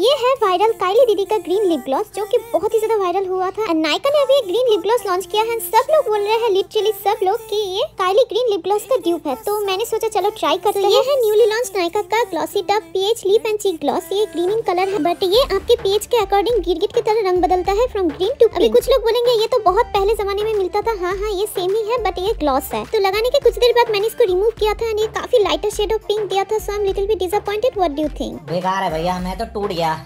ये है वायरल काइली दीदी का ग्रीन लिप ग्लॉस जो कि बहुत ही ज्यादा वायरल हुआ था एंड नायका ने अभी एक ग्रीन लिप ग्लॉस लॉन्च किया है सब लोग बोल रहे हैं लिटरली सब लोग कि ये काइली ग्रीन लिप ग्लॉस का ड्यूप है तो मैंने सोचा चलो ट्राई करते हैं तो ये है न्यूली लॉन्च नायका का ग्लॉसी डब pH lip and cheek gloss ये ग्रीन इन कलर है बट ये आपके पीएच के अकॉर्डिंग गिरगिट की तरह रंग बदलता है फ्रॉम ग्रीन टू अभी कुछ लोग बोलेंगे ये तो बहुत पहले जमाने में मिलता था हाँ हाँ ये सेम ही है बट ये ग्लॉस है तो लगाने के कुछ देर बाद मैंने इसको रिमूव किया था एंड ये काफी लाइटर शेड ऑफ पिंक दिया था so I am little be disappointed what do think बेकार है भैया मैं तो टूट गया Yeah.